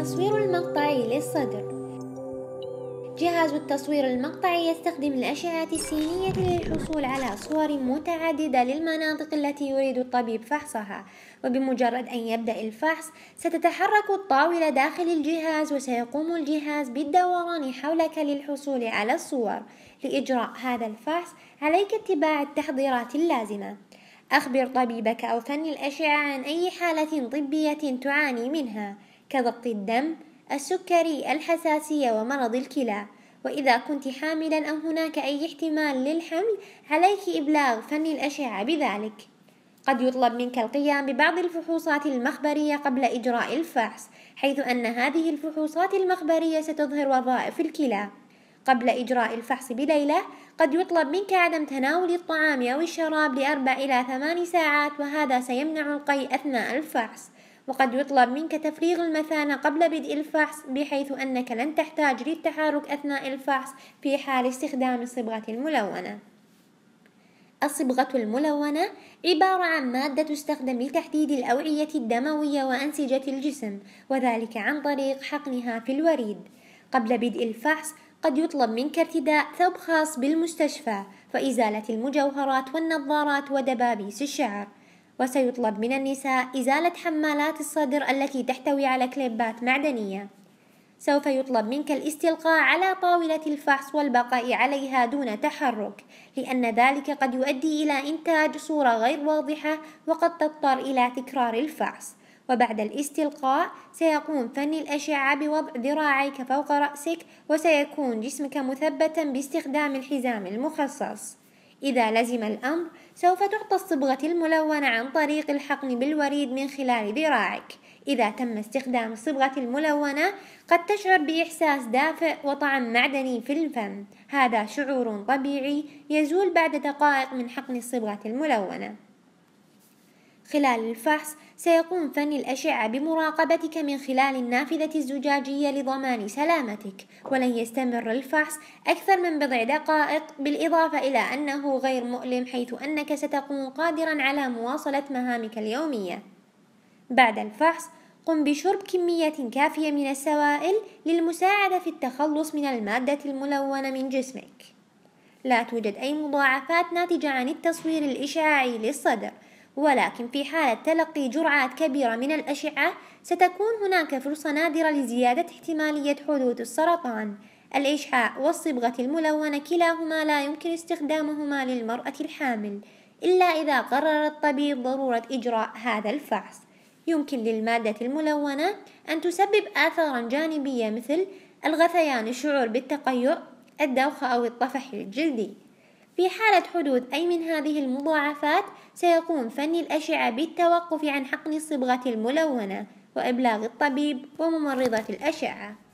التصوير المقطعي للصدر جهاز التصوير المقطعي يستخدم الأشعة السينية للحصول على صور متعددة للمناطق التي يريد الطبيب فحصها وبمجرد أن يبدأ الفحص ستتحرك الطاولة داخل الجهاز وسيقوم الجهاز بالدوران حولك للحصول على الصور لإجراء هذا الفحص عليك اتباع التحضيرات اللازمة أخبر طبيبك أو فني الأشعة عن أي حالة طبية تعاني منها كضغط الدم السكري الحساسية ومرض الكلى وإذا كنت حاملا أو هناك أي احتمال للحمل عليك إبلاغ فن الأشعة بذلك قد يطلب منك القيام ببعض الفحوصات المخبرية قبل إجراء الفحص حيث أن هذه الفحوصات المخبرية ستظهر وظائف الكلى قبل إجراء الفحص بليلة قد يطلب منك عدم تناول الطعام أو الشراب لأربع إلى ثمان ساعات وهذا سيمنع القيء أثناء الفحص وقد يطلب منك تفريغ المثانة قبل بدء الفحص بحيث أنك لن تحتاج للتحرك أثناء الفحص في حال استخدام الصبغة الملونة الصبغة الملونة عبارة عن مادة تستخدم لتحديد الأوعية الدموية وأنسجة الجسم وذلك عن طريق حقنها في الوريد قبل بدء الفحص قد يطلب منك ارتداء ثوب خاص بالمستشفى وإزالة المجوهرات والنظارات ودبابيس الشعر وسيطلب من النساء إزالة حمالات الصدر التي تحتوي على كليبات معدنية سوف يطلب منك الاستلقاء على طاولة الفحص والبقاء عليها دون تحرك لأن ذلك قد يؤدي إلى إنتاج صورة غير واضحة وقد تضطر إلى تكرار الفحص وبعد الاستلقاء سيقوم فني الأشعة بوضع ذراعيك فوق رأسك وسيكون جسمك مثبتا باستخدام الحزام المخصص إذا لزم الأمر سوف تعطى الصبغة الملونة عن طريق الحقن بالوريد من خلال ذراعك إذا تم استخدام الصبغة الملونة قد تشعر بإحساس دافئ وطعم معدني في الفم هذا شعور طبيعي يزول بعد دقائق من حقن الصبغة الملونة خلال الفحص سيقوم فني الأشعة بمراقبتك من خلال النافذة الزجاجية لضمان سلامتك ولن يستمر الفحص أكثر من بضع دقائق بالإضافة إلى أنه غير مؤلم حيث أنك ستكون قادرا على مواصلة مهامك اليومية بعد الفحص قم بشرب كمية كافية من السوائل للمساعدة في التخلص من المادة الملونة من جسمك لا توجد أي مضاعفات ناتجة عن التصوير الإشعاعي للصدر ولكن في حالة تلقي جرعات كبيرة من الأشعة ستكون هناك فرصة نادرة لزيادة احتمالية حدوث السرطان الإشعاع والصبغة الملونة كلاهما لا يمكن استخدامهما للمرأة الحامل إلا إذا قرر الطبيب ضرورة إجراء هذا الفحص يمكن للمادة الملونة أن تسبب آثارا جانبية مثل الغثيان الشعور بالتقيؤ الدوخة أو الطفح الجلدي في حالة حدوث أي من هذه المضاعفات سيقوم فني الأشعة بالتوقف عن حقن الصبغة الملونة وإبلاغ الطبيب وممرضة الأشعة